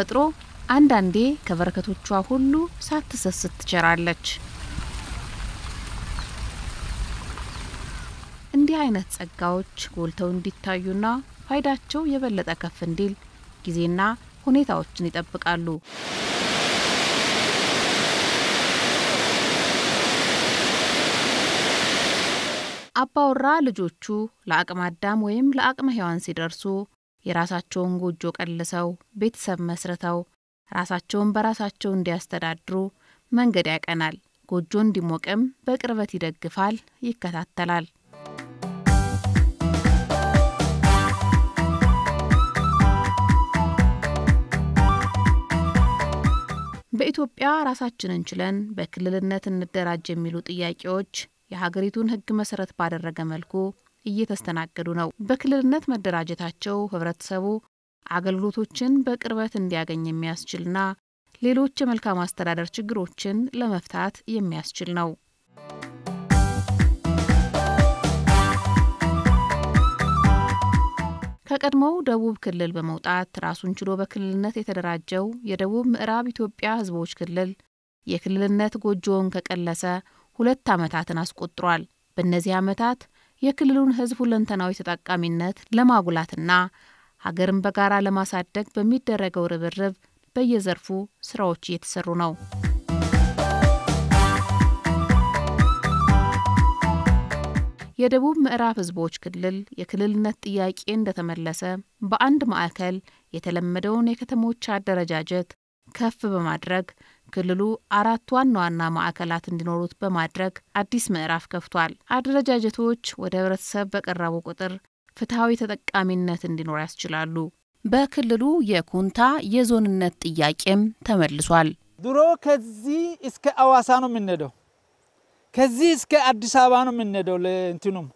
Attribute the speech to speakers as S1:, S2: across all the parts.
S1: ተፈጥሮ አንዳንዴ ከበረከቶቿ ሁሉ ሳትሰስት ትቸራለች። እንዲህ አይነት ጸጋዎች ጎልተው እንዲታዩና ፋይዳቸው የበለጠ ከፍ እንዲል ጊዜና ሁኔታዎችን ይጠብቃሉ። አባወራ ልጆቹ ለአቅመ አዳም ወይም ለአቅመ ሔዋን ሲደርሱ የራሳቸውን ጎጆ ቀልሰው ቤተሰብ መስርተው ራሳቸውን በራሳቸው እንዲያስተዳድሩ መንገድ ያቀናል። ጎጆ እንዲሞቅም በቅርበት ይደግፋል፣ ይከታተላል። በኢትዮጵያ ራሳችንን ችለን በክልልነት እንደራጅ የሚሉ ጥያቄዎች የሀገሪቱን ሕግ መሰረት ባደረገ መልኩ እየተስተናገዱ ነው። በክልልነት መደራጀታቸው ህብረተሰቡ አገልግሎቶችን በቅርበት እንዲያገኝ የሚያስችልና ሌሎች የመልካም አስተዳደር ችግሮችን ለመፍታት የሚያስችል ነው። ከቀድሞው ደቡብ ክልል በመውጣት ራሱን ችሎ በክልልነት የተደራጀው የደቡብ ምዕራብ ኢትዮጵያ ህዝቦች ክልል የክልልነት ጎጆውን ከቀለሰ ሁለት ዓመታትን አስቆጥሯል። በእነዚህ ዓመታት የክልሉን ህዝብ ሁለንተናዊ ተጠቃሚነት ለማጉላትና ሀገርን በጋራ ለማሳደግ በሚደረገው ርብርብ በየዘርፉ ስራዎች እየተሰሩ ነው። የደቡብ ምዕራብ ህዝቦች ክልል የክልልነት ጥያቄ እንደተመለሰ በአንድ ማዕከል የተለመደውን የከተሞች አደረጃጀት ከፍ በማድረግ ክልሉ አራት ዋና ዋና ማዕከላት እንዲኖሩት በማድረግ አዲስ ምዕራፍ ከፍቷል። አደረጃጀቶች ወደ ህብረተሰብ በቀረቡ ቁጥር ፍትሐዊ ተጠቃሚነት እንዲኖር ያስችላሉ። በክልሉ የኩንታ የዞንነት ጥያቄም ተመልሷል።
S2: ድሮ ከዚህ እስከ አዋሳ ነው የምንሄደው፣ ከዚህ እስከ አዲስ አበባ ነው የምንሄደው። ለእንትኑም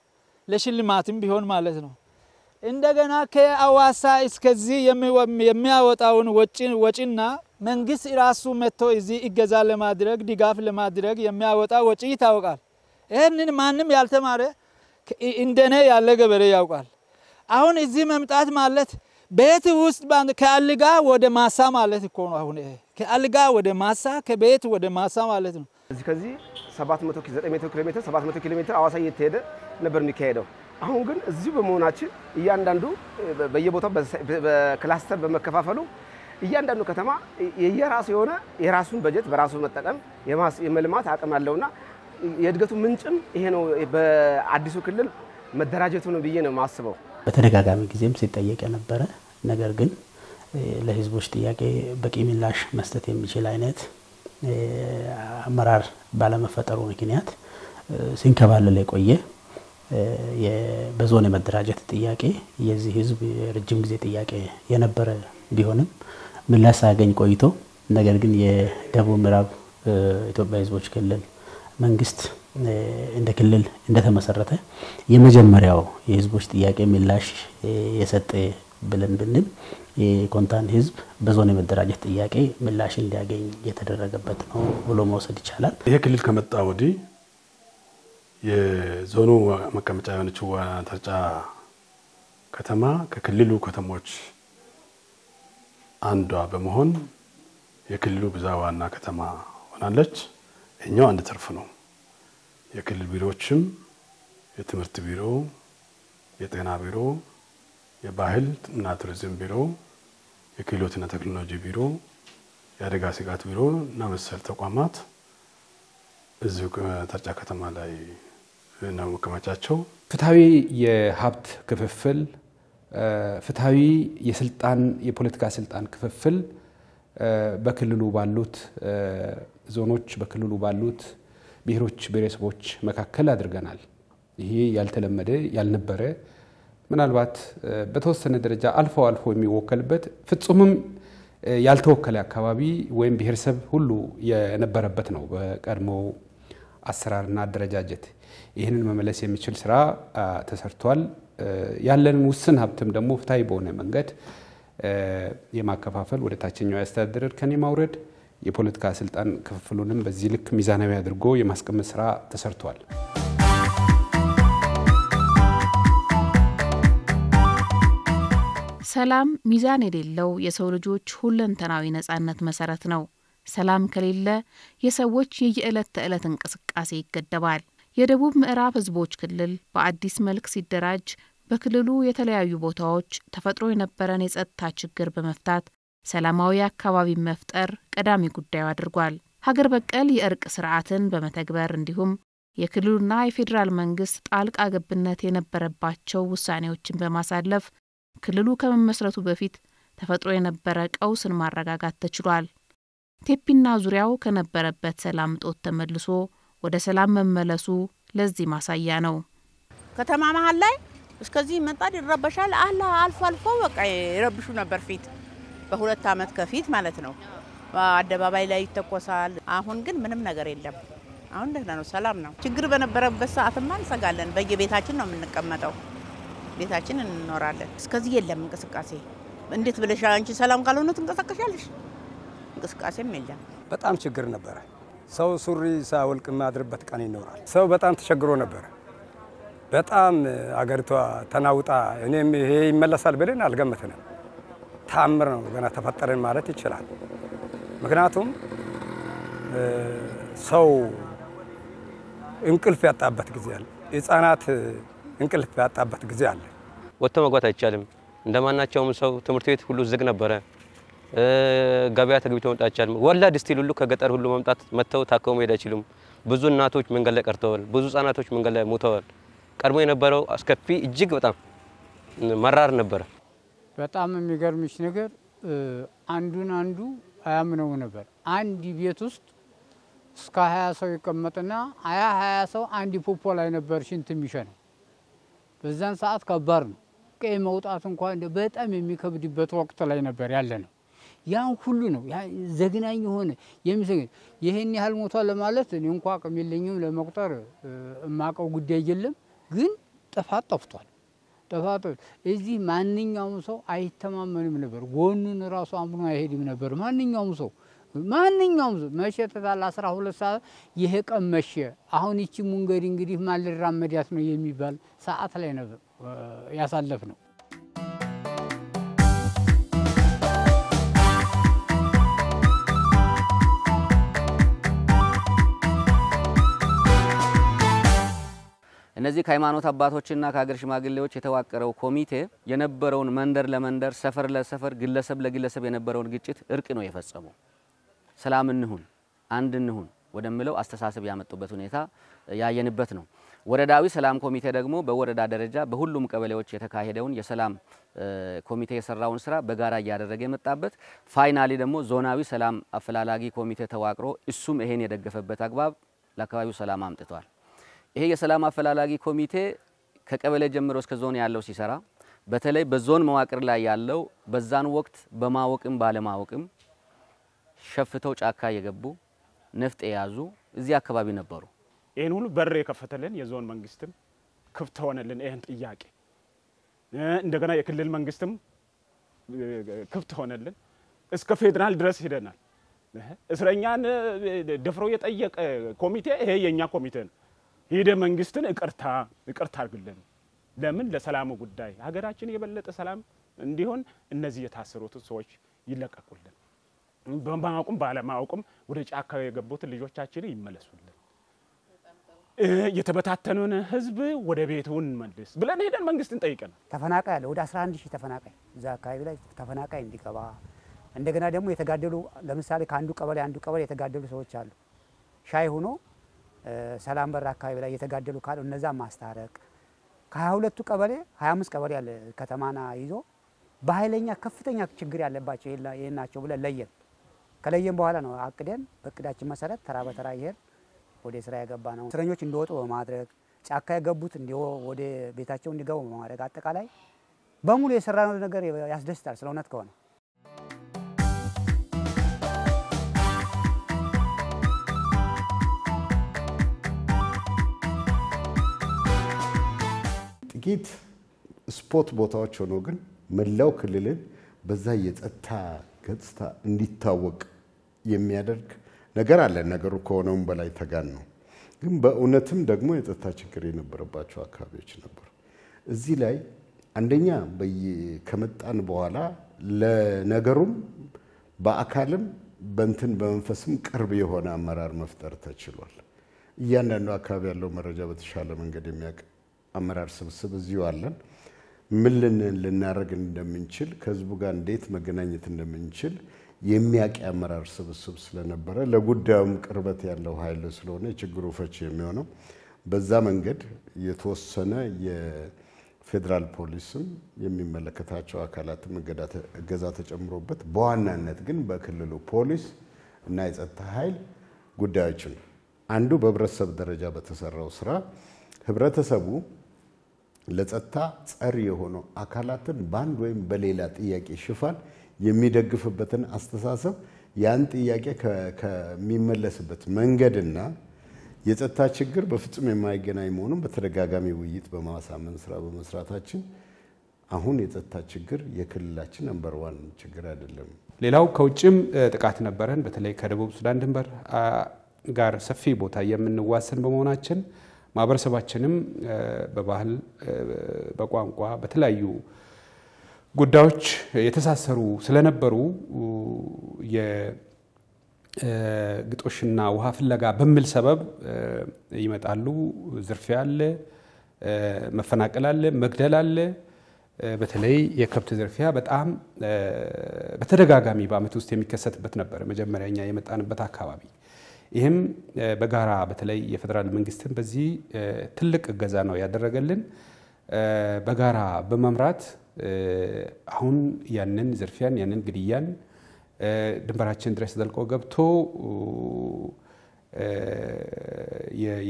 S2: ለሽልማትም ቢሆን ማለት ነው። እንደገና ከአዋሳ እስከዚህ የሚያወጣውን ወጪና መንግስት ራሱ መጥቶ እዚህ እገዛ ለማድረግ ድጋፍ ለማድረግ የሚያወጣ ወጪ ይታወቃል። ይህንን ማንም ያልተማረ እንደኔ ያለ ገበሬ ያውቃል። አሁን እዚህ መምጣት ማለት ቤት ውስጥ ከአልጋ ወደ ማሳ ማለት እኮ ነው። አሁን ይሄ ከአልጋ ወደ ማሳ ከቤት ወደ ማሳ ማለት ነው። እዚህ ከዚህ 700 ኪሎ ሜትር 700 ኪሎ ሜትር አዋሳ እየተሄደ ነበር የሚካሄደው። አሁን ግን እዚሁ በመሆናችን
S3: እያንዳንዱ በየቦታው በክላስተር በመከፋፈሉ እያንዳንዱ ከተማ የየራሱ የሆነ የራሱን በጀት በራሱ መጠቀም የመልማት አቅም አለውና የእድገቱ ምንጭም ይሄ ነው። በአዲሱ ክልል መደራጀቱ ነው ብዬ ነው የማስበው።
S4: በተደጋጋሚ ጊዜም ሲጠየቅ የነበረ ነገር ግን ለህዝቦች ጥያቄ በቂ ምላሽ መስጠት የሚችል አይነት አመራር ባለመፈጠሩ ምክንያት ሲንከባለል የቆየ በዞን የመደራጀት ጥያቄ የዚህ ህዝብ የረጅም ጊዜ ጥያቄ የነበረ ቢሆንም ምላሽ ሳያገኝ ቆይቶ ነገር ግን የደቡብ ምዕራብ ኢትዮጵያ ህዝቦች ክልል መንግስት እንደ ክልል እንደተመሰረተ የመጀመሪያው የህዝቦች ጥያቄ ምላሽ የሰጠ ብለን ብንል የኮንታን ህዝብ በዞን የመደራጀት ጥያቄ ምላሽ እንዲያገኝ የተደረገበት
S5: ነው ብሎ መውሰድ ይቻላል። ይሄ ክልል ከመጣ ወዲህ የዞኑ መቀመጫ የሆነችው ዋና ተርጫ ከተማ ከክልሉ ከተሞች አንዷ በመሆን የክልሉ ብዛ ዋና ከተማ ሆናለች። እኛው አንድ ትርፍ ነው። የክልል ቢሮዎችም የትምህርት ቢሮ፣ የጤና ቢሮ፣ የባህል እና ቱሪዝም ቢሮ፣ የክህሎትና ቴክኖሎጂ ቢሮ፣ የአደጋ ስጋት ቢሮ እና መሰል ተቋማት እዚሁ ታርጫ ከተማ ላይ ነው መቀመጫቸው።
S6: ፍትሐዊ የሀብት ክፍፍል ፍትሐዊ የስልጣን የፖለቲካ ስልጣን ክፍፍል በክልሉ ባሉት ዞኖች በክልሉ ባሉት ብሔሮች፣ ብሔረሰቦች መካከል አድርገናል። ይሄ ያልተለመደ ያልነበረ ምናልባት በተወሰነ ደረጃ አልፎ አልፎ የሚወከልበት ፍጹምም ያልተወከለ አካባቢ ወይም ብሔረሰብ ሁሉ የነበረበት ነው በቀድሞ አሰራርና አደረጃጀት። ይህንን መመለስ የሚችል ስራ ተሰርቷል። ያለንን ውስን ሀብትም ደግሞ ፍትሐዊ በሆነ መንገድ የማከፋፈል ወደ ታችኛው ያስተዳደር እርከን የማውረድ የፖለቲካ ስልጣን ክፍፍሉንም በዚህ ልክ ሚዛናዊ አድርጎ የማስቀመጥ ስራ ተሰርቷል።
S1: ሰላም ሚዛን የሌለው የሰው ልጆች ሁለንተናዊ ነጻነት መሰረት ነው። ሰላም ከሌለ የሰዎች የየዕለት ተዕለት እንቅስቃሴ ይገደባል። የደቡብ ምዕራብ ህዝቦች ክልል በአዲስ መልክ ሲደራጅ በክልሉ የተለያዩ ቦታዎች ተፈጥሮ የነበረን የጸጥታ ችግር በመፍታት ሰላማዊ አካባቢ መፍጠር ቀዳሚ ጉዳዩ አድርጓል። ሀገር በቀል የእርቅ ስርዓትን በመተግበር እንዲሁም የክልሉና የፌዴራል መንግስት ጣልቃ ገብነት የነበረባቸው ውሳኔዎችን በማሳለፍ ክልሉ ከመመስረቱ በፊት ተፈጥሮ የነበረ ቀውስን ማረጋጋት ተችሏል። ቴፒና ዙሪያው ከነበረበት ሰላም እጦት ተመልሶ ወደ ሰላም መመለሱ ለዚህ ማሳያ ነው። ከተማ መሀል ላይ እስከዚህ መጣድ ይረበሻል። አላ አልፎ አልፎ በቃ ይረብሹ ነበር ፊት በሁለት አመት ከፊት ማለት ነው። አደባባይ ላይ ይተኮሳል። አሁን ግን ምንም ነገር የለም። አሁን ደህና ነው፣ ሰላም ነው። ችግር በነበረበት ሰዓትማ እንሰጋለን። በየቤታችን ነው የምንቀመጠው፣ ቤታችን እንኖራለን። እስከዚህ የለም እንቅስቃሴ። እንዴት ብለሽ አንቺ ሰላም ካልሆነ ትንቀሳቀሻለሽ? እንቅስቃሴም የለም።
S3: በጣም ችግር ነበረ። ሰው ሱሪ ሳያወልቅ የማያድርበት ቀን ይኖራል። ሰው በጣም ተቸግሮ ነበር። በጣም አገሪቷ ተናውጣ እኔም ይሄ ይመለሳል ብለን አልገመትንም። ተአምር ነው ገና ተፈጠረን ማለት ይችላል። ምክንያቱም ሰው እንቅልፍ ያጣበት ጊዜ አለ። ህፃናት እንቅልፍ ያጣበት ጊዜ አለ። ወጥቶ መግባት አይቻልም። እንደማናቸውም ሰው ትምህርት ቤት ሁሉ ዝግ ነበረ። ገበያ ተግብቶ መምጣት አይቻልም። ወላድ ስቲል ሁሉ ከገጠር ሁሉ መምጣት መጥተው ታከሙ መሄድ አይችሉም። ብዙ እናቶች መንገድ ላይ ቀርተዋል። ብዙ ህጻናቶች መንገድ ላይ ሞተዋል። ቀድሞ የነበረው አስከፊ እጅግ በጣም
S5: መራር ነበረ።
S4: በጣም የሚገርምሽ ነገር አንዱን አንዱ አያምነው ነበር። አንድ ቤት ውስጥ እስከ ሀያ ሰው ይቀመጥና ሀያ ሀያ ሰው አንድ ፖፖ ላይ ነበር ሽንት የሚሸነው። በዛን ሰዓት ከባድ ነው። ቀይ መውጣት እንኳን በጣም የሚከብድበት ወቅት ላይ ነበር ያለ ነው። ያን ሁሉ ነው ዘግናኝ የሆነ የሚሰገኝ ይህን ያህል ሞቷል ለማለት እኔ እንኳ አቅም የለኝም ለመቁጠር የማውቀው ጉዳይ የለም። ግን ጥፋት ጠፍቷል። ጥፋት እዚህ ማንኛውም ሰው አይተማመንም ነበር። ጎኑን ራሱ አምኖ አይሄድም ነበር ማንኛውም ሰው ማንኛውም ሰው መሸ ተታል አስራ ሁለት ሰዓት ይሄ ቀን መቼ አሁን ይቺ ሙንገድ እንግዲህ ማን ሊራመዳት ነው የሚባል ሰዓት ላይ ነው ያሳለፍ ነው።
S7: እነዚህ ከሃይማኖት አባቶችና ከሀገር ሽማግሌዎች የተዋቀረው ኮሚቴ የነበረውን መንደር ለመንደር ሰፈር ለሰፈር ግለሰብ ለግለሰብ የነበረውን ግጭት እርቅ ነው የፈጸመው። ሰላም እንሁን አንድ እንሁን ወደምለው አስተሳሰብ ያመጡበት ሁኔታ ያየንበት ነው። ወረዳዊ ሰላም ኮሚቴ ደግሞ በወረዳ ደረጃ በሁሉም ቀበሌዎች የተካሄደውን የሰላም ኮሚቴ የሰራውን ስራ በጋራ እያደረገ የመጣበት ፋይናሊ ደግሞ ዞናዊ ሰላም አፈላላጊ ኮሚቴ ተዋቅሮ እሱም ይሄን የደገፈበት አግባብ ለአካባቢው ሰላም አምጥቷል። ይሄ የሰላም አፈላላጊ ኮሚቴ ከቀበሌ ጀምሮ እስከ ዞን ያለው ሲሰራ በተለይ በዞን መዋቅር ላይ ያለው በዛን ወቅት በማወቅም ባለማወቅም ሸፍተው ጫካ የገቡ ነፍጥ የያዙ እዚህ አካባቢ ነበሩ።
S6: ይህን ሁሉ በር የከፈተልን የዞን መንግስትም ክፍት ሆነልን። ይህን ጥያቄ እንደገና የክልል መንግስትም ክፍት ሆነልን። እስከ ፌዴራል ድረስ ሂደናል። እስረኛን ደፍሮ የጠየቀ ኮሚቴ ይሄ የእኛ ኮሚቴ ነው። ሄደ መንግስትን እቅርታ እቅርታ አድርግልን። ለምን ለሰላሙ ጉዳይ ሀገራችን የበለጠ ሰላም እንዲሆን እነዚህ የታሰሩትን ሰዎች ይለቀቁልን። በማወቁም ባለማወቁም ወደ ጫካ የገቡት ልጆቻችን ይመለሱልን። የተበታተኑን ህዝብ ወደ ቤቱ እንመልስ ብለን ሄደን መንግስትን ጠይቀን ተፈናቃይ አለ ወደ
S4: 11 ሺህ ተፈናቃይ እዛ አካባቢ ላይ ተፈናቃይ እንዲገባ እንደገና ደግሞ የተጋደሉ ለምሳሌ ከአንዱ ቀበሌ አንዱ ቀበሌ የተጋደሉ ሰዎች አሉ ሻይ ሆኖ ሰላም በር አካባቢ ላይ እየተጋደሉ ካሉ እነዛ ማስታረቅ ከሀያ ሁለቱ ቀበሌ ሀያ አምስት ቀበሌ ያለ ከተማና ይዞ በኃይለኛ ከፍተኛ ችግር ያለባቸው ይህ ናቸው ብለን ለየን። ከለየን በኋላ ነው አቅደን በእቅዳችን መሰረት ተራ በተራ ይሄድ ወደ ስራ የገባ ነው። እስረኞች እንዲወጡ በማድረግ ጫካ የገቡት እንዲ ወደ ቤታቸው እንዲገቡ በማድረግ አጠቃላይ በሙሉ የሰራነው ነገር ያስደስታል ስለ እውነት ከሆነ
S5: ጥቂት ስፖት ቦታዎች ሆኖ ግን መላው ክልልን በዛ የጸጥታ ገጽታ እንዲታወቅ የሚያደርግ ነገር አለ። ነገሩ ከሆነውም በላይ ተጋን ነው። ግን በእውነትም ደግሞ የጸጥታ ችግር የነበረባቸው አካባቢዎች ነበሩ። እዚህ ላይ አንደኛ ከመጣን በኋላ ለነገሩም በአካልም በንትን በመንፈስም ቅርብ የሆነ አመራር መፍጠር ተችሏል። እያንዳንዱ አካባቢ ያለው መረጃ በተሻለ መንገድ የሚያውቅ አመራር ስብስብ እዚሁ አለን። ምን ልናደርግ እንደምንችል ከህዝቡ ጋር እንዴት መገናኘት እንደምንችል የሚያውቅ አመራር ስብስብ ስለነበረ ለጉዳዩም ቅርበት ያለው ኃይል ስለሆነ የችግሩ ፈች የሚሆነው በዛ መንገድ የተወሰነ የፌዴራል ፖሊስም የሚመለከታቸው አካላትም እገዛ ተጨምሮበት በዋናነት ግን በክልሉ ፖሊስ እና የጸጥታ ኃይል ጉዳዮችን አንዱ በህብረተሰብ ደረጃ በተሰራው ስራ ህብረተሰቡ ለጸጥታ ጸሪ የሆኑ አካላትን በአንድ ወይም በሌላ ጥያቄ ሽፋን የሚደግፍበትን አስተሳሰብ ያን ጥያቄ ከሚመለስበት መንገድና የጸጥታ ችግር በፍጹም የማይገናኝ መሆኑን በተደጋጋሚ ውይይት በማሳመን ስራ በመስራታችን አሁን የጸጥታ ችግር የክልላችን ነምበር ዋን ችግር አይደለም።
S6: ሌላው ከውጭም ጥቃት ነበረን። በተለይ ከደቡብ ሱዳን ድንበር ጋር ሰፊ ቦታ የምንዋሰን በመሆናችን ማህበረሰባችንም በባህል፣ በቋንቋ፣ በተለያዩ ጉዳዮች የተሳሰሩ ስለነበሩ የግጦሽና ውሃ ፍለጋ በሚል ሰበብ ይመጣሉ። ዝርፊያ አለ፣ መፈናቀል አለ፣ መግደል አለ። በተለይ የከብት ዝርፊያ በጣም በተደጋጋሚ በዓመት ውስጥ የሚከሰትበት ነበር። መጀመሪያ እኛ የመጣንበት አካባቢ ይህም በጋራ በተለይ የፌዴራል መንግስትን በዚህ ትልቅ እገዛ ነው ያደረገልን። በጋራ በመምራት አሁን ያንን ዝርፊያን ያንን ግድያን ድንበራችን ድረስ ዘልቆ ገብቶ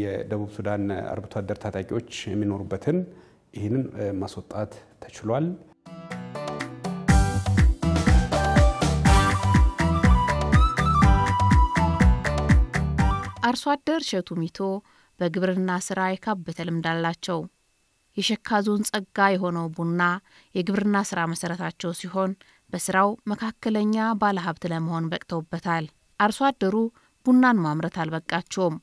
S6: የደቡብ ሱዳን አርብቶ አደር ታጣቂዎች የሚኖሩበትን ይህንን ማስወጣት ተችሏል።
S1: አርሶ አደር እሸቱ ሚቶ በግብርና ስራ የካበተ ልምድ አላቸው። የሸካ ዞን ጸጋ የሆነው ቡና የግብርና ስራ መሰረታቸው ሲሆን በስራው መካከለኛ ባለሀብት ለመሆን በቅተውበታል። አርሶ አደሩ ቡናን ማምረት አልበቃቸውም።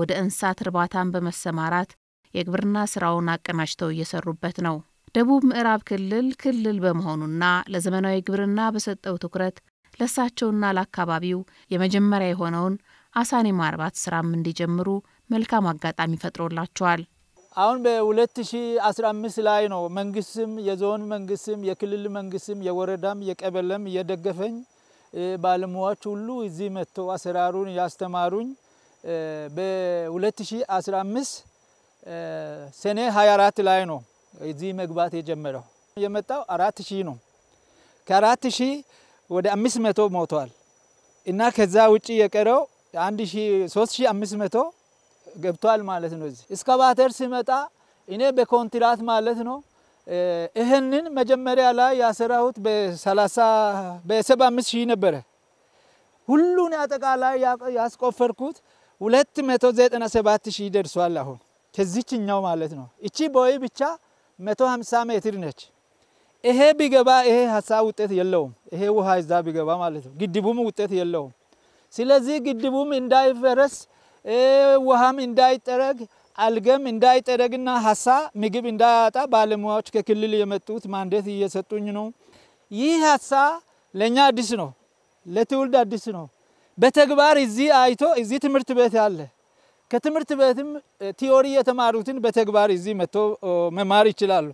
S1: ወደ እንስሳት እርባታን በመሰማራት የግብርና ስራውን አቀናጅተው እየሰሩበት ነው። ደቡብ ምዕራብ ክልል ክልል በመሆኑና ለዘመናዊ ግብርና በሰጠው ትኩረት ለእሳቸውና ለአካባቢው የመጀመሪያ የሆነውን አሳኔ ማርባት ስራም እንዲጀምሩ መልካም አጋጣሚ ፈጥሮላቸዋል።
S2: አሁን በ2015 ላይ ነው መንግስትም የዞን መንግስትም የክልል መንግስትም የወረዳም የቀበለም የደገፈኝ ባለሙያዎች ሁሉ እዚህ መጥተው አሰራሩን ያስተማሩኝ። በ2015 ሰኔ 24 ላይ ነው እዚህ መግባት የጀመረው። የመጣው አራት ሺህ ነው። ከአራት ሺህ ወደ አምስት መቶ ሞቷል እና ከዛ ውጭ የቀረው አንድ ሺ ሶስት ሺ አምስት መቶ ገብቷል ማለት ነው። እዚህ እስካቫተር ሲመጣ እኔ በኮንትራት ማለት ነው ይህንን መጀመሪያ ላይ ያሰራሁት በሰላሳ በሰባ አምስት ሺህ ነበረ። ሁሉን አጠቃላይ ያስቆፈርኩት ሁለት መቶ ዘጠና ሰባት ሺህ ደርሷል። አሁን ከዚችኛው ማለት ነው እቺ ቦይ ብቻ መቶ ሀምሳ ሜትር ነች። ይሄ ቢገባ ይሄ ሀሳብ ውጤት የለውም። ይሄ ውሃ እዛ ቢገባ ማለት ነው ግድቡም ውጤት የለውም። ስለዚህ ግድቡም እንዳይፈረስ ውሃም እንዳይጠረግ አልገም እንዳይጠረግና ሀሳ ምግብ እንዳያጣ ባለሙያዎች ከክልል የመጡት ማንዴት እየሰጡኝ ነው። ይህ ሀሳ ለእኛ አዲስ ነው፣ ለትውልድ አዲስ ነው። በተግባር እዚህ አይቶ እዚህ ትምህርት ቤት አለ። ከትምህርት ቤትም ቲዮሪ የተማሩትን በተግባር እዚህ መጥቶ መማር ይችላሉ።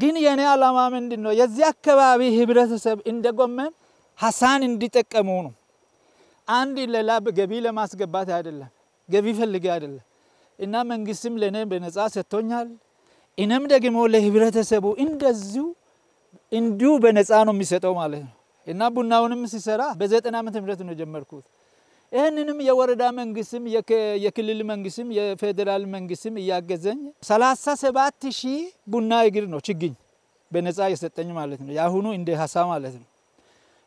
S2: ግን የእኔ ዓላማ ምንድን ነው? የዚህ አካባቢ ህብረተሰብ እንደ ጎመን ሀሳን እንዲጠቀሙ ነው። አንድ ሌላ ገቢ ለማስገባት አይደለም፣ ገቢ ፈልጌ አይደለም። እና መንግስትም ለእኔ በነፃ ሰጥቶኛል። እኔም ደግሞ ለህብረተሰቡ እንደዚሁ እንዲሁ በነፃ ነው የሚሰጠው ማለት ነው። እና ቡናውንም ሲሰራ በዘጠና ዓመተ ምህረት ነው ጀመርኩት። ይህንንም የወረዳ መንግስትም የክልል መንግስትም የፌዴራል መንግስትም እያገዘኝ ሰላሳ ሰባት ሺህ ቡና እግር ነው ችግኝ በነፃ የሰጠኝ ማለት ነው። የአሁኑ እንደ ሀሳ ማለት ነው።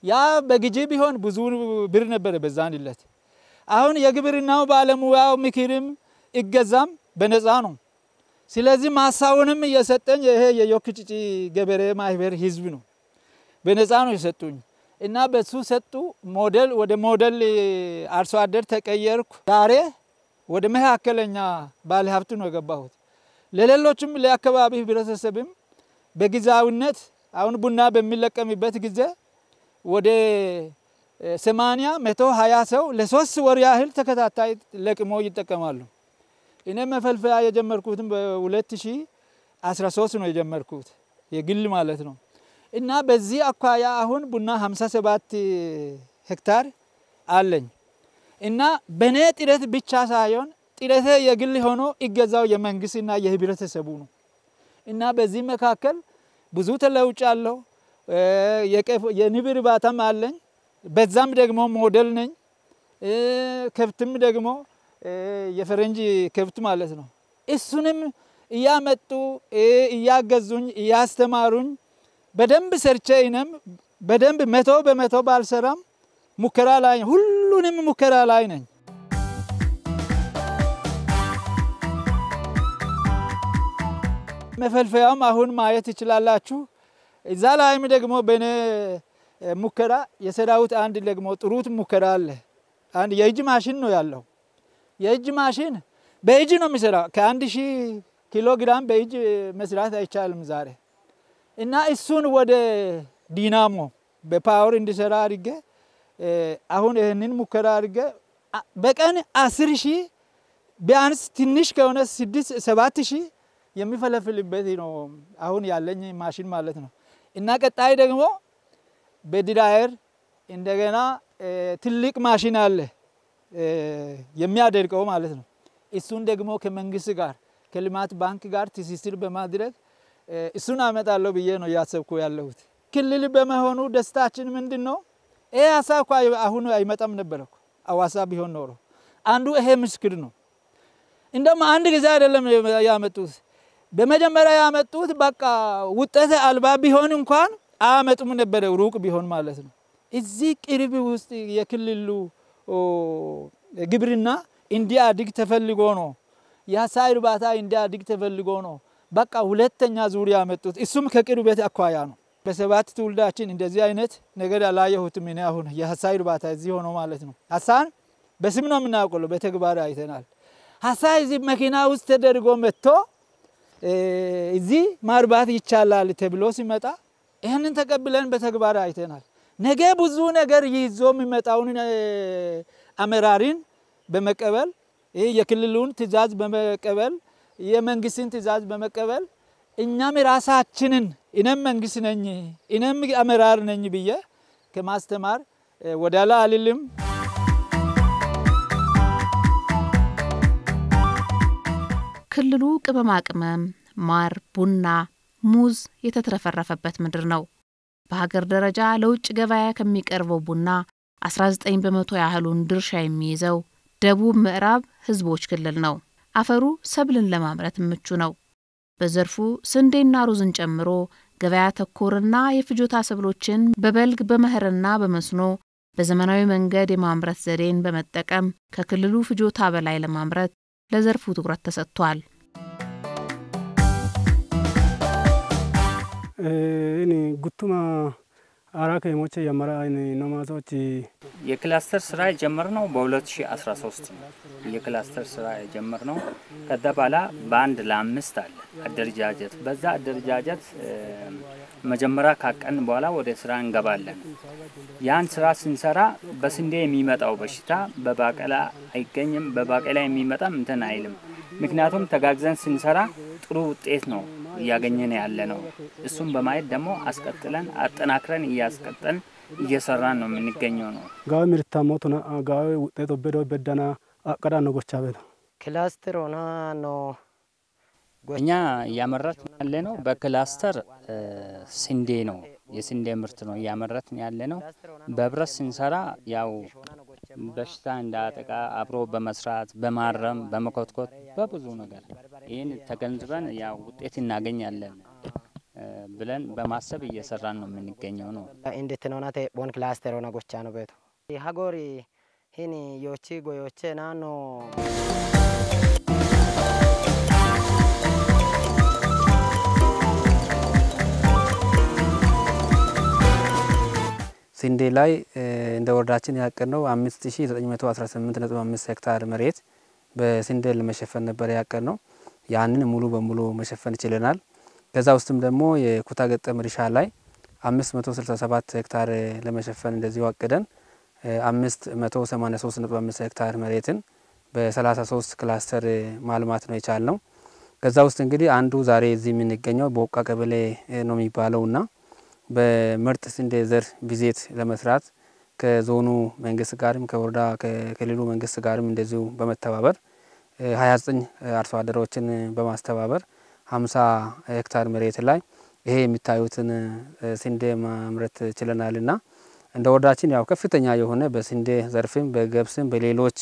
S2: ያ በጊዜ ቢሆን ብዙ ብር ነበረ በዛን ዕለት። አሁን የግብርናው ባለሙያው ምክርም እገዛም በነፃ ነው። ስለዚህ ማሳውንም እየሰጠኝ ይሄ የዮክጭጭ ገበሬ ማህበር ህዝብ ነው፣ በነፃ ነው የሰጡኝ እና በሱ ሰጡ ሞዴል ወደ ሞዴል አርሶ አደር ተቀየርኩ። ዛሬ ወደ መካከለኛ ባለ ሀብት ነው የገባሁት። ለሌሎችም ለአካባቢ ህብረተሰብም በጊዜያዊነት አሁን ቡና በሚለቀምበት ጊዜ ወደ 80 120 ሰው ለሶስት ወር ያህል ተከታታይ ለቅሞ ይጠቀማሉ። እኔ መፈልፈያ የጀመርኩት በ2013 ነው የጀመርኩት የግል ማለት ነው። እና በዚህ አኳያ አሁን ቡና 57 ሄክታር አለኝ። እና በኔ ጥረት ብቻ ሳይሆን ጥረቴ የግል ሆኖ ይገዛው የመንግስትና የህብረተሰቡ ነው። እና በዚህ መካከል ብዙ ተለውጫለሁ። የንብ እርባታም አለኝ። በዛም ደግሞ ሞዴል ነኝ። ከብትም ደግሞ የፈረንጅ ከብት ማለት ነው። እሱንም እያመጡ እያገዙኝ እያስተማሩኝ በደንብ ሰርቼ በደንብ መቶ በመቶ ባልሰራም ሙከራ ላይ ሁሉንም ሙከራ ላይ ነኝ። መፈልፈያውም አሁን ማየት ይችላላችሁ። እዛ ላይም ደግሞ በኔ ሙከራ የሰራሁት አንድ ደግሞ ጥሩት ሙከራ አለ። አንድ የእጅ ማሽን ነው ያለው። የእጅ ማሽን በእጅ ነው የሚሰራው። ከአንድ ሺህ ኪሎ ግራም በእጅ መስራት አይቻልም ዛሬ እና እሱን ወደ ዲናሞ በፓወር እንዲሰራ አድርጌ አሁን ይህንን ሙከራ አድርጌ በቀን አስር ሺህ ቢያንስ ትንሽ ከሆነ ስድስት ሰባት ሺህ የሚፈለፍልበት ነው አሁን ያለኝ ማሽን ማለት ነው። እና ቀጣይ ደግሞ በድራየር እንደገና ትልቅ ማሽን አለ የሚያደርቀው ማለት ነው። እሱን ደግሞ ከመንግስት ጋር ከልማት ባንክ ጋር ትስስር በማድረግ እሱን አመጣለሁ ብዬ ነው እያሰብኩ ያለሁት። ክልል በመሆኑ ደስታችን ምንድን ነው? ይሄ ሀሳብ እኳ አሁን አይመጣም ነበር እኮ አዋሳ ቢሆን ኖሮ። አንዱ ይሄ ምስክር ነው። እንደውም አንድ ጊዜ አይደለም ያመጡት በመጀመሪያ ያመጡት በቃ ውጤት አልባ ቢሆን እንኳን አያመጡም ነበረ፣ ሩቅ ቢሆን ማለት ነው። እዚህ ቅርብ ውስጥ የክልሉ ግብርና እንዲያድግ ተፈልጎ ነው። የአሳ እርባታ እንዲያድግ ተፈልጎ ነው። በቃ ሁለተኛ ዙር ያመጡት እሱም ከቅርብ ቤት አኳያ ነው። በሰባት ትውልዳችን እንደዚህ አይነት ነገር አላየሁትም። እኔ አሁን የአሳ እርባታ እዚህ ሆኖ ማለት ነው። አሳን በስም ነው የምናውቀው፣ በተግባር አይተናል። አሳ እዚህ መኪና ውስጥ ተደርጎ መጥቶ እዚህ ማርባት ይቻላል ተብሎ ሲመጣ ይህንን ተቀብለን በተግባር አይተናል። ነገ ብዙ ነገር ይዞ የሚመጣውን አመራሪን በመቀበል የክልሉን ትእዛዝ በመቀበል የመንግስትን ትእዛዝ በመቀበል እኛም ራሳችንን እኔም መንግስት ነኝ እኔም አመራር ነኝ ብዬ ከማስተማር ወደላ አልልም።
S1: ክልሉ ቅመማ ቅመም፣ ማር፣ ቡና፣ ሙዝ የተትረፈረፈበት ምድር ነው። በሀገር ደረጃ ለውጭ ገበያ ከሚቀርበው ቡና 19 በመቶ ያህሉን ድርሻ የሚይዘው ደቡብ ምዕራብ ህዝቦች ክልል ነው። አፈሩ ሰብልን ለማምረት ምቹ ነው። በዘርፉ ስንዴና ሩዝን ጨምሮ ገበያ ተኮርና የፍጆታ ሰብሎችን በበልግ በመኸርና በመስኖ በዘመናዊ መንገድ የማምረት ዘዴን በመጠቀም ከክልሉ ፍጆታ በላይ ለማምረት ለዘርፉ ትኩረት ተሰጥቷል።
S8: ጉቱማ አራ ከሞቼ የመራ ነማዞች
S7: የክላስተር ስራ የጀመርነው በ2013 ነው። የክላስተር ስራ የጀመርነው ከዛ በኋላ በአንድ ለአምስት አለ አደረጃጀት። በዛ አደረጃጀት መጀመሪያ ካቀን በኋላ ወደ ስራ እንገባለን። ያን ስራ ስንሰራ በስንዴ የሚመጣው በሽታ በባቀላ አይገኝም፣ በባቀላ የሚመጣም እንትን አይልም። ምክንያቱም ተጋግዘን ስንሰራ ጥሩ ውጤት ነው እያገኘን ያለ ነው። እሱም በማየት ደግሞ አስቀጥለን አጠናክረን እያስቀጠን እየሰራን ነው የምንገኘው ነው
S4: ጋዊ ምርታሞቱና ጋዊ ውጤት ወበደ በዳና አቀዳ ነጎቻ ቤት
S9: ክላስተሮና ነው
S7: እኛ እያመረትን ያለ ነው። በክላስተር ስንዴ ነው፣ የስንዴ ምርት ነው እያመረትን ያለ ነው። በህብረት ስንሰራ ያው በሽታ እንዳጠቃ አብሮ በመስራት በማረም በመኮትኮት በብዙ ነገር ይህን ተገንዝበን ያው ውጤት እናገኛለን ብለን በማሰብ እየሰራን
S9: ነው የምንገኘው። ነው እንዴት ነው ናቴ ቦን ክላስተር ሆነ ጎቻ ነው ቤቱ ሀጎሪ ሂኒ ዮቺ ጎዮቼ ናኖ
S8: ስንዴ ላይ እንደ ወረዳችን ያቀድነው 5918.5 ሄክታር መሬት በስንዴ ለመሸፈን ነበር ያቀድነው። ያንን ሙሉ በሙሉ መሸፈን ችለናል። ከዛ ውስጥም ደግሞ የኩታ ገጠም እርሻ ላይ 567 ሄክታር ለመሸፈን እንደዚሁ አቅደን 583.5 ሄክታር መሬትን በ33 ክላስተር ማልማት ነው የቻልነው። ከዛ ውስጥ እንግዲህ አንዱ ዛሬ እዚህ የምንገኘው በወቃ ቀበሌ ነው የሚባለውና በምርጥ ስንዴ ዘር ቢዜት ለመስራት ከዞኑ መንግስት ጋርም ከወረዳ ከክልሉ መንግስት ጋርም እንደዚሁ በመተባበር 29 አርሶ አደሮችን በማስተባበር 50 ሄክታር መሬት ላይ ይሄ የሚታዩትን ስንዴ ማምረት ችለናል እና እንደ ወረዳችን ያው ከፍተኛ የሆነ በስንዴ ዘርፍም በገብስም በሌሎች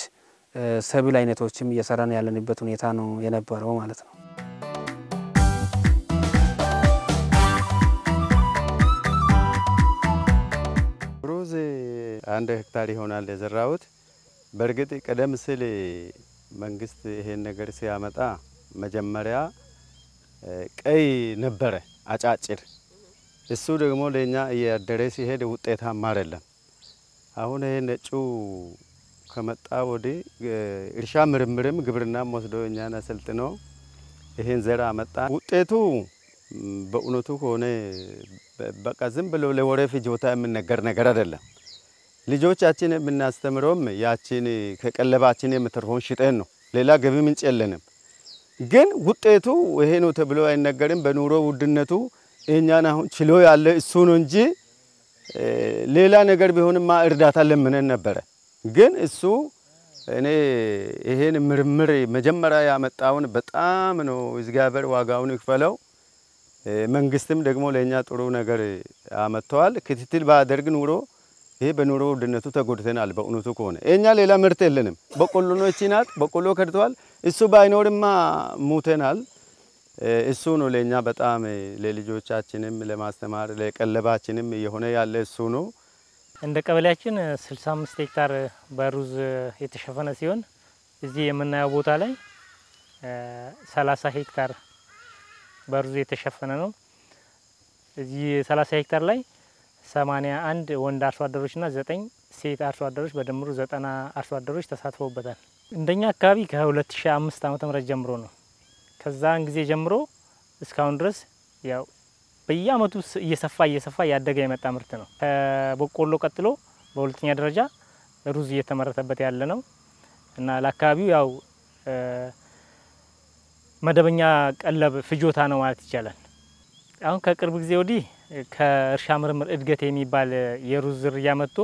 S8: ሰብል አይነቶችም እየሰራን ያለንበት ሁኔታ ነው የነበረው ማለት ነው።
S10: ሩዝ አንድ ሄክታር ይሆናል የዘራሁት። በእርግጥ ቀደም ሲል መንግስት ይሄን ነገር ሲያመጣ መጀመሪያ ቀይ ነበረ አጫጭር። እሱ ደግሞ ለእኛ እያደረ ሲሄድ ውጤታማ አይደለም። አሁን ይሄ ነጩ ከመጣ ወዲህ እርሻ ምርምርም ግብርናም ወስዶ እኛን አሰልጥኖ ይሄን ዘር አመጣ። ውጤቱ በእውነቱ ከሆነ በቃ ዝም ብሎ ለወሬ ፍጆታ የምነገር ነገር አይደለም። ልጆቻችን የምናስተምረውም ያችን ከቀለባችን የምትርፈውን ሽጠን ነው። ሌላ ገቢ ምንጭ የለንም። ግን ውጤቱ ይሄ ነው ተብሎ አይነገርም። በኑሮ ውድነቱ እኛን አሁን ችሎ ያለ እሱ ነው እንጂ ሌላ ነገር ቢሆንማ እርዳታ ለምነን ነበረ። ግን እሱ እኔ ይሄን ምርምር መጀመሪያ ያመጣውን በጣም ነው እግዚአብሔር ዋጋውን ይክፈለው። መንግስትም ደግሞ ለእኛ ጥሩ ነገር አመጥተዋል። ክትትል ባደርግ ኑሮ ይሄ በኑሮ ውድነቱ ተጎድተናል። በእውነቱ ከሆነ እኛ ሌላ ምርት የለንም። በቆሎ ነው እቺ ናት። በቆሎ ከድተዋል። እሱ ባይኖርማ ሙተናል። እሱ ነው ለእኛ በጣም ለልጆቻችንም ለማስተማር ለቀለባችንም እየሆነ ያለ እሱ ነው።
S9: እንደ ቀበሌያችን 65 ሄክታር በሩዝ የተሸፈነ ሲሆን እዚህ የምናየው ቦታ ላይ 30 ሄክታር በሩዝ የተሸፈነ ነው። እዚህ 30 ሄክታር ላይ 81 ወንድ አርሶ አደሮችና 9 ሴት አርሶ አደሮች በድምሩ 90 አርሶ አደሮች ተሳትፈውበታል። እንደኛ አካባቢ ከ2005 ዓ ም ጀምሮ ነው። ከዛን ጊዜ ጀምሮ እስካሁን ድረስ ያው በየአመቱ እየሰፋ እየሰፋ ያደገ የመጣ ምርት ነው። ከበቆሎ ቀጥሎ በሁለተኛ ደረጃ ሩዝ እየተመረተበት ያለ ነው እና ለአካባቢው ያው መደበኛ ቀለብ ፍጆታ ነው ማለት ይቻላል። አሁን ከቅርብ ጊዜ ወዲህ ከእርሻ ምርምር እድገት የሚባል የሩዝ ዝርያ መጥቶ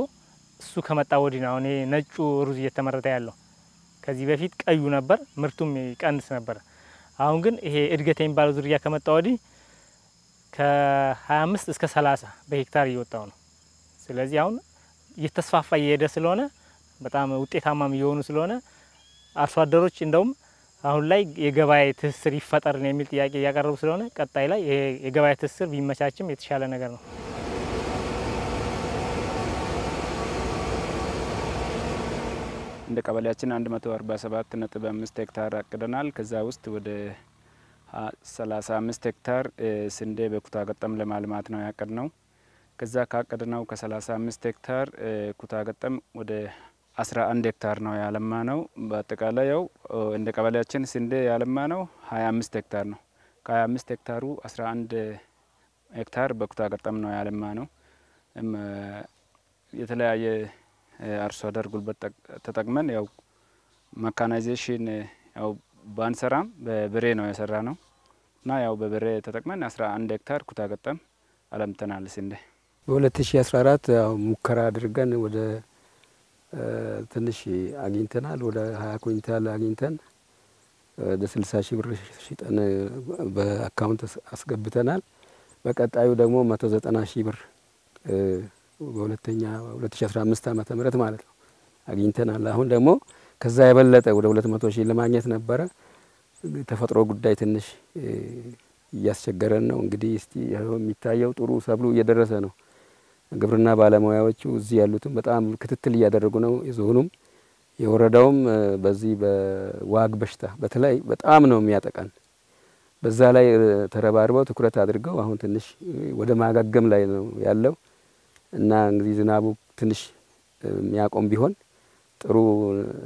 S9: እሱ ከመጣ ወዲህ ነው አሁን ነጩ ሩዝ እየተመረተ ያለው። ከዚህ በፊት ቀዩ ነበር፣ ምርቱም ይቀንስ ነበር። አሁን ግን ይሄ እድገት የሚባለው ዝርያ ከመጣ ወዲህ ከ25 እስከ 30 በሄክታር እየወጣው ነው። ስለዚህ አሁን እየተስፋፋ እየሄደ ስለሆነ በጣም ውጤታማም እየሆኑ ስለሆነ አርሶ አደሮች እንደውም አሁን ላይ የገበያ ትስስር ይፈጠር ነው የሚል ጥያቄ እያቀረቡ ስለሆነ ቀጣይ ላይ የገበያ ትስስር ቢመቻችም የተሻለ ነገር ነው።
S6: እንደ ቀበሌያችን 147.5 ሄክታር አቅደናል። ከዛ ውስጥ ወደ 35 ሄክታር ስንዴ በኩታ ገጠም ለማልማት ነው ያቀድ ነው። ከዛ ካቀድነው ከ35 ሄክታር ኩታ ገጠም ወደ 11 ሄክታር ነው ያለማ ነው። በአጠቃላይ ያው እንደ ቀበሌያችን ስንዴ ያለማ ነው 25 ሄክታር ነው። ከ25 ሄክታሩ 11 ሄክታር በኩታ ገጠም ነው ያለማ ነው። የተለያየ አርሶ አደር ጉልበት ተጠቅመን ያው መካናይዜሽን ያው ባንሰራም በብሬ ነው የሰራ ነው እና ያው በብሬ ተጠቅመን 11 ሄክታር ኩታ ገጠም አለምተናል ስንዴ
S3: በ2014 ሙከራ አድርገን ወደ ትንሽ አግኝተናል። ወደ ሀያ ኩንታል አግኝተን ወደ ስልሳ ሺህ ብር ሽጠን በአካውንት አስገብተናል። በቀጣዩ ደግሞ መቶ ዘጠና ሺህ ብር በሁለተኛ አምስት ዓመተ ምህረት ማለት ነው አግኝተናል። አሁን ደግሞ ከዛ የበለጠ ወደ ሁለት መቶ ሺህ ለማግኘት ነበረ። ተፈጥሮ ጉዳይ ትንሽ እያስቸገረን ነው። እንግዲህ እስቲ የሚታየው ጥሩ ሰብሉ እየደረሰ ነው። ግብርና ባለሙያዎቹ እዚህ ያሉትም በጣም ክትትል እያደረጉ ነው። የዞኑም የወረዳውም በዚህ በዋግ በሽታ በተለይ በጣም ነው የሚያጠቃን። በዛ ላይ ተረባርበው ትኩረት አድርገው አሁን ትንሽ ወደ ማጋገም ላይ ነው ያለው እና እንግዲህ ዝናቡ ትንሽ የሚያቆም ቢሆን ጥሩ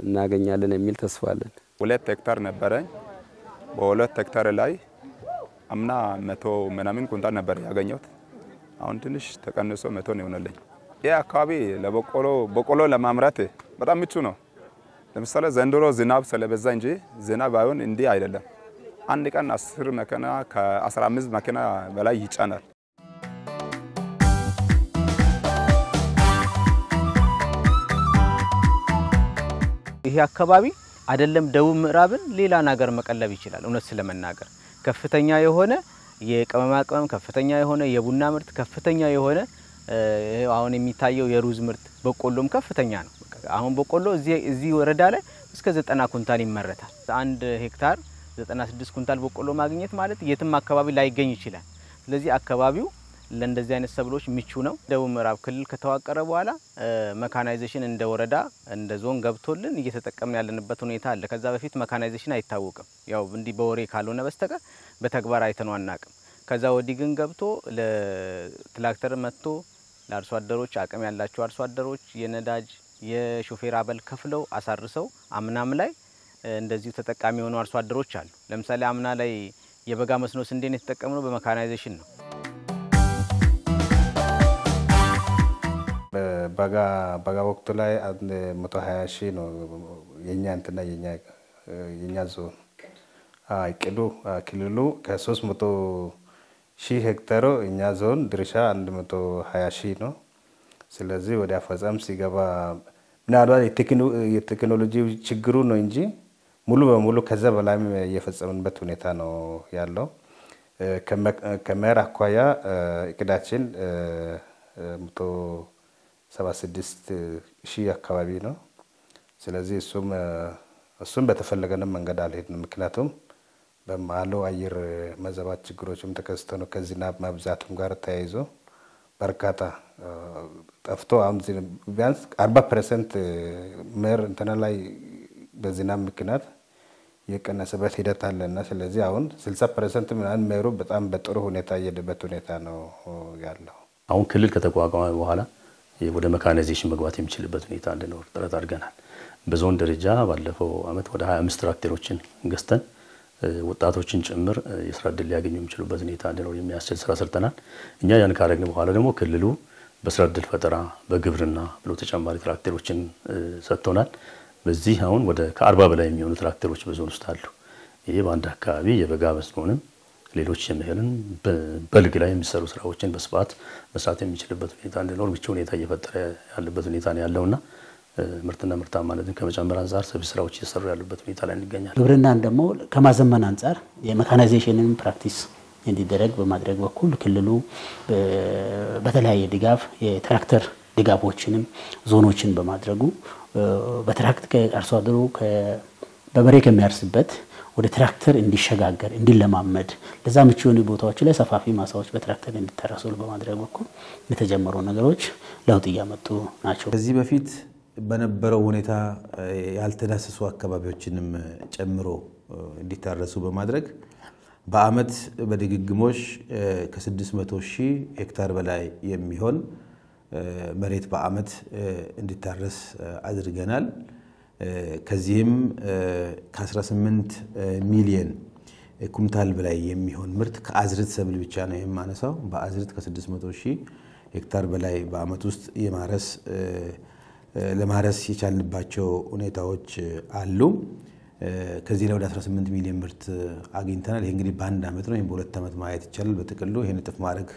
S3: እናገኛለን የሚል ተስፋ አለን።
S6: ሁለት ሄክታር ነበረኝ። በሁለት ሄክታር ላይ አምና መቶ ምናምን ኩንታል ነበር ያገኘሁት። አሁን ትንሽ ተቀንሶ መቶ ነው የሆነልኝ። ይህ አካባቢ ለበቆሎ በቆሎ ለማምረት በጣም ምቹ ነው። ለምሳሌ ዘንድሮ ዝናብ ስለበዛ እንጂ ዝናብ አይሆን እንዲህ አይደለም። አንድ ቀን 10 መኪና ከ15 መኪና በላይ ይጫናል።
S11: ይሄ አካባቢ አይደለም ደቡብ ምዕራብን ሌላን ሀገር መቀለብ ይችላል። እውነት ስለመናገር ከፍተኛ የሆነ የቅመማ ቅመም ከፍተኛ የሆነ የቡና ምርት ከፍተኛ የሆነ አሁን የሚታየው የሩዝ ምርት በቆሎም ከፍተኛ ነው። አሁን በቆሎ እዚህ ወረዳ ላይ እስከ ዘጠና ኩንታል ይመረታል። አንድ ሄክታር ዘጠና ስድስት ኩንታል በቆሎ ማግኘት ማለት የትም አካባቢ ላይገኝ ይችላል። ስለዚህ አካባቢው ለእንደዚህ አይነት ሰብሎች ምቹ ነው። ደቡብ ምዕራብ ክልል ከተዋቀረ በኋላ መካናይዜሽን እንደ ወረዳ እንደ ዞን ገብቶልን እየተጠቀምን ያለንበት ሁኔታ አለ። ከዛ በፊት መካናይዜሽን አይታወቅም፣ ያው እንዲህ በወሬ ካልሆነ በስተቀር በተግባር አይተነው አናቅም። ከዛ ወዲህ ግን ገብቶ ለትራክተር መጥቶ ለአርሶ አደሮች አቅም ያላቸው አርሶ አደሮች የነዳጅ የሾፌር አበል ከፍለው አሳርሰው አምናም ላይ እንደዚሁ ተጠቃሚ የሆኑ አርሶ አደሮች አሉ። ለምሳሌ አምና ላይ የበጋ መስኖ ስንዴን የተጠቀምነው በመካናይዜሽን ነው።
S12: በጋ በጋ ወቅቱ ላይ አንድ መቶ ሀያ ሺህ ነው የኛ እንትና የኛ ዞን ቅዱ ክልሉ ከሶስት መቶ ሺህ ሄክታሩ እኛ ዞን ድርሻ አንድ መቶ ሀያ ሺህ ነው። ስለዚህ ወደ አፈጻም ሲገባ ምናልባት የቴክኖሎጂ ችግሩ ነው እንጂ ሙሉ በሙሉ ከዛ በላይም እየፈጸምንበት ሁኔታ ነው ያለው። ከመር አኳያ እቅዳችን 76 ሺህ አካባቢ ነው። ስለዚህ እሱም እሱም በተፈለገንም መንገድ አልሄድንም። ምክንያቱም በመሀሉ አየር መዘባት ችግሮችም ተከስተ ነው። ከዚህ መብዛቱም ጋር ተያይዞ በርካታ ጠፍቶ አሁን ቢያንስ አርባ ፐርሰንት ምር እንትና ላይ በዝናብ ምክንያት የቀነሰበት ሂደት አለና ስለዚህ አሁን ስልሳ ፐርሰንት ምናምን ምሩ በጣም በጥሩ ሁኔታ እየሄደበት ሁኔታ ነው ያለው።
S5: አሁን
S4: ክልል ከተቋቋመ በኋላ ወደ መካናይዜሽን መግባት የሚችልበት ሁኔታ እንዲኖር ጥረት አድርገናል። በዞን ደረጃ ባለፈው ዓመት ወደ 25 ትራክተሮችን ገዝተን ወጣቶችን ጭምር የስራ እድል ሊያገኙ የሚችሉበት ሁኔታ እንዲኖር የሚያስችል ስራ ሰርተናል። እኛ ያን ካረግን በኋላ ደግሞ ክልሉ በስራ እድል ፈጠራ በግብርና ብሎ ተጨማሪ ትራክተሮችን ሰጥቶናል። በዚህ አሁን ወደ ከአርባ በላይ የሚሆኑ ትራክተሮች በዞን ውስጥ አሉ። ይህ በአንድ አካባቢ የበጋ መስኖንም ሌሎች የምህልን በልግ ላይ የሚሰሩ ስራዎችን በስፋት መስራት የሚችልበት ሁኔታ እንዲኖር ምቹ ሁኔታ እየፈጠረ ያለበት ሁኔታ ነው ያለውና ምርትና ምርታማነትን ከመጨመር አንጻር ሰፊ ስራዎች እየሰሩ ያሉበት ሁኔታ ላይ እንገኛለን። ግብርናን ደግሞ ከማዘመን አንጻር የሜካናይዜሽንን ፕራክቲስ እንዲደረግ በማድረግ በኩል ክልሉ በተለያየ ድጋፍ የትራክተር ድጋፎችንም ዞኖችን በማድረጉ በትራክት አርሶ አደሩ በበሬ ከሚያርስበት ወደ ትራክተር እንዲሸጋገር እንዲለማመድ ለዛ ምቹ የሆኑ ቦታዎች ላይ ሰፋፊ ማሳዎች በትራክተር እንዲተረሱ በማድረግ በኩል
S13: የተጀመሩ ነገሮች ለውጥ እያመጡ ናቸው። ከዚህ በፊት በነበረው ሁኔታ ያልተዳሰሱ አካባቢዎችንም ጨምሮ እንዲታረሱ በማድረግ በአመት በድግግሞሽ ከ600 ሺህ ሄክታር በላይ የሚሆን መሬት በአመት እንዲታረስ አድርገናል። ከዚህም ከ18 ሚሊየን ኩምታል በላይ የሚሆን ምርት ከአዝርት ሰብል ብቻ ነው የማነሳው። በአዝርት ከ600 ሺህ ሄክታር በላይ በአመት ውስጥ የማረስ ለማረስ የቻልንባቸው ሁኔታዎች አሉ። ከዚህ ላይ ወደ 18 ሚሊዮን ምርት አግኝተናል። ይሄ እንግዲህ በአንድ አመት ነው፣ ይህም በሁለት ዓመት ማየት ይቻላል። በጥቅሉ ይህን እጥፍ ማድረግ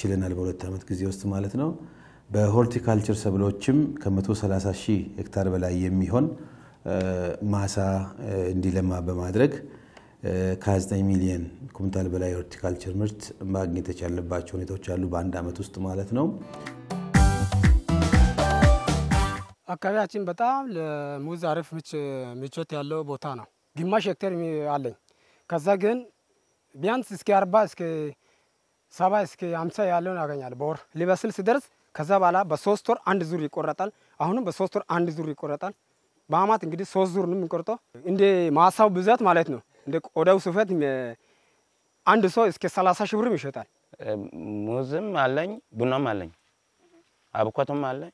S13: ችለናል በሁለት ዓመት ጊዜ ውስጥ ማለት ነው። በሆርቲካልቸር ሰብሎችም ከ130 ሺህ ሄክታር በላይ የሚሆን ማሳ እንዲለማ በማድረግ ከ9 ሚሊየን ኩንታል በላይ የሆርቲካልቸር ምርት ማግኘት የቻለባቸው ሁኔታዎች አሉ፣ በአንድ ዓመት ውስጥ ማለት ነው።
S3: አካባቢያችን በጣም ለሙዝ አሪፍ ምቾት ያለው ቦታ ነው። ግማሽ ሄክተር አለኝ። ከዛ ግን ቢያንስ እስከ 40 እስከ 7 እስከ 50 ያለውን ያገኛል። በወር ሊበስል ሲደርስ ከዛ በኋላ በሶስት ወር አንድ ዙር ይቆረጣል። አሁንም በሶስት ወር አንድ ዙር ይቆረጣል። በአማት እንግዲህ ሶስት ዙር ነው የምንቆርጠው። እንደ ማሳው ብዛት ማለት ነው። እንደ ቆዳው ስፋት አንድ ሰው እስከ ሰላሳ ሺህ ብርም ይሸጣል።
S13: ሙዝም አለኝ፣ ቡናም አለኝ፣ አብኳቶም አለኝ።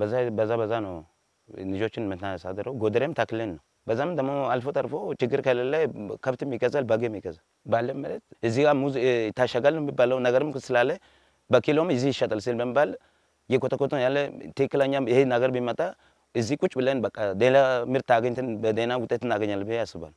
S13: በዛ በዛ በዛ ነው ልጆችን የምታሳድረው። ጎደሬም ተክልን ነው። በዛም ደግሞ አልፎ ተርፎ ችግር ከሌለ ከብትም ይገዛል፣ በግም ይገዛል። ባለ ማለት እዚህ ጋር ሙዝ ይታሸጋል የሚባለው ነገርም ስላለ በኪሎም እዚህ ይሸጣል ሲል በመባል የኮተኮቶ ያለ ትክክለኛ ይሄ ነገር ቢመጣ እዚህ ቁጭ ብለን በቃ ሌላ ምርት አገኝተን በደህና ውጤት እናገኛለን ብዬ ያስባል።